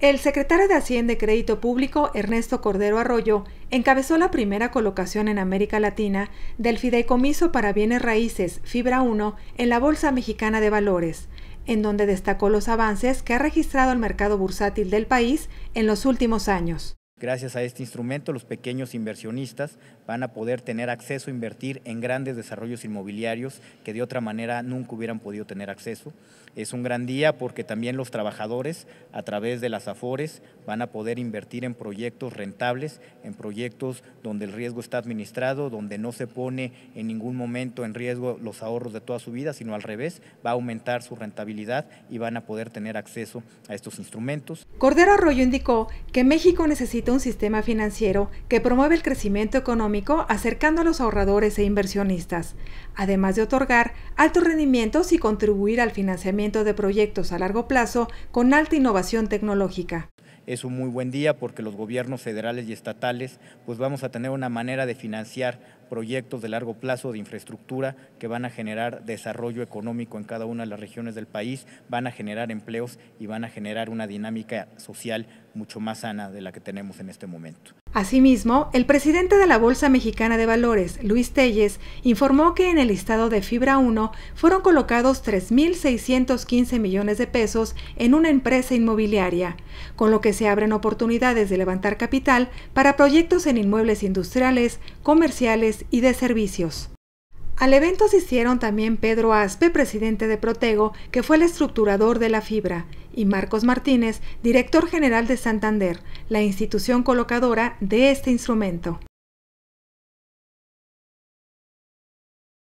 El secretario de Hacienda y Crédito Público, Ernesto Cordero Arroyo, encabezó la primera colocación en América Latina del Fideicomiso para Bienes Raíces, Fibra 1, en la Bolsa Mexicana de Valores, en donde destacó los avances que ha registrado el mercado bursátil del país en los últimos años. Gracias a este instrumento, los pequeños inversionistas van a poder tener acceso a invertir en grandes desarrollos inmobiliarios que de otra manera nunca hubieran podido tener acceso. Es un gran día porque también los trabajadores, a través de las AFORES, van a poder invertir en proyectos rentables, en proyectos donde el riesgo está administrado, donde no se pone en ningún momento en riesgo los ahorros de toda su vida, sino al revés, va a aumentar su rentabilidad y van a poder tener acceso a estos instrumentos. Cordero Arroyo indicó que México necesita un sistema financiero que promueve el crecimiento económico acercando a los ahorradores e inversionistas, además de otorgar altos rendimientos y contribuir al financiamiento de proyectos a largo plazo con alta innovación tecnológica es un muy buen día porque los gobiernos federales y estatales pues vamos a tener una manera de financiar proyectos de largo plazo de infraestructura que van a generar desarrollo económico en cada una de las regiones del país, van a generar empleos y van a generar una dinámica social mucho más sana de la que tenemos en este momento. Asimismo, el presidente de la Bolsa Mexicana de Valores, Luis Telles, informó que en el listado de Fibra 1 fueron colocados 3.615 millones de pesos en una empresa inmobiliaria, con lo que se abren oportunidades de levantar capital para proyectos en inmuebles industriales, comerciales y de servicios. Al evento asistieron también Pedro Aspe, presidente de Protego, que fue el estructurador de la fibra, y Marcos Martínez, director general de Santander, la institución colocadora de este instrumento.